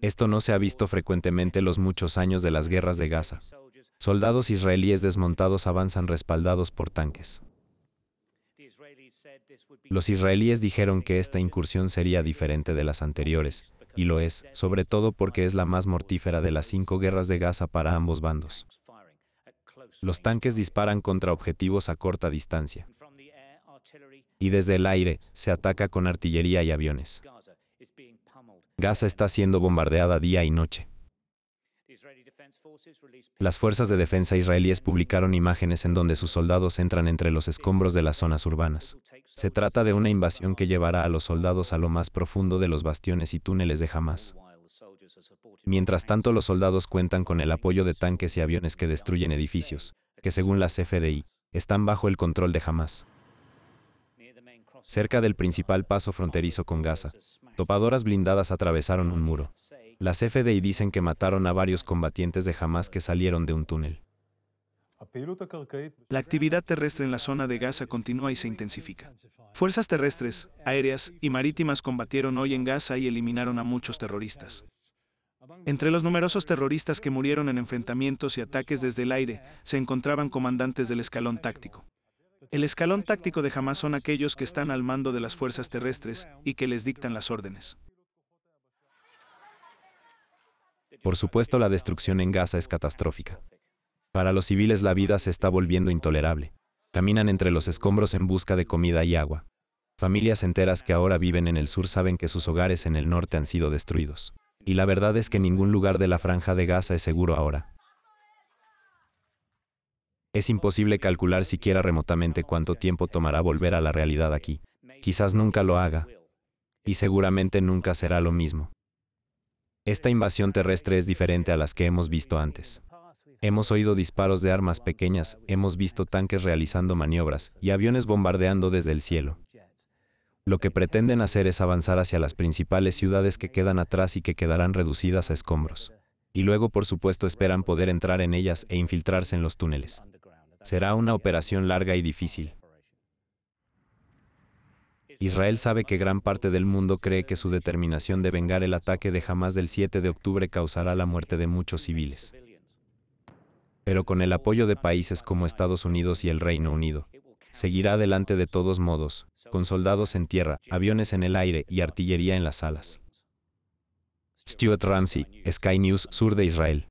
Esto no se ha visto frecuentemente los muchos años de las guerras de Gaza. Soldados israelíes desmontados avanzan respaldados por tanques. Los israelíes dijeron que esta incursión sería diferente de las anteriores, y lo es, sobre todo porque es la más mortífera de las cinco guerras de Gaza para ambos bandos. Los tanques disparan contra objetivos a corta distancia. Y desde el aire, se ataca con artillería y aviones. Gaza está siendo bombardeada día y noche. Las fuerzas de defensa israelíes publicaron imágenes en donde sus soldados entran entre los escombros de las zonas urbanas. Se trata de una invasión que llevará a los soldados a lo más profundo de los bastiones y túneles de Hamas. Mientras tanto, los soldados cuentan con el apoyo de tanques y aviones que destruyen edificios, que según las FDI, están bajo el control de Hamas cerca del principal paso fronterizo con Gaza. Topadoras blindadas atravesaron un muro. Las FDI dicen que mataron a varios combatientes de Hamas que salieron de un túnel. La actividad terrestre en la zona de Gaza continúa y se intensifica. Fuerzas terrestres, aéreas y marítimas combatieron hoy en Gaza y eliminaron a muchos terroristas. Entre los numerosos terroristas que murieron en enfrentamientos y ataques desde el aire, se encontraban comandantes del escalón táctico. El escalón táctico de Hamas son aquellos que están al mando de las fuerzas terrestres y que les dictan las órdenes. Por supuesto, la destrucción en Gaza es catastrófica. Para los civiles la vida se está volviendo intolerable. Caminan entre los escombros en busca de comida y agua. Familias enteras que ahora viven en el sur saben que sus hogares en el norte han sido destruidos. Y la verdad es que ningún lugar de la franja de Gaza es seguro ahora. Es imposible calcular siquiera remotamente cuánto tiempo tomará volver a la realidad aquí. Quizás nunca lo haga. Y seguramente nunca será lo mismo. Esta invasión terrestre es diferente a las que hemos visto antes. Hemos oído disparos de armas pequeñas, hemos visto tanques realizando maniobras y aviones bombardeando desde el cielo. Lo que pretenden hacer es avanzar hacia las principales ciudades que quedan atrás y que quedarán reducidas a escombros. Y luego, por supuesto, esperan poder entrar en ellas e infiltrarse en los túneles. Será una operación larga y difícil. Israel sabe que gran parte del mundo cree que su determinación de vengar el ataque de Hamas del 7 de octubre causará la muerte de muchos civiles. Pero con el apoyo de países como Estados Unidos y el Reino Unido, seguirá adelante de todos modos, con soldados en tierra, aviones en el aire y artillería en las alas. Stuart Ramsey, Sky News, Sur de Israel.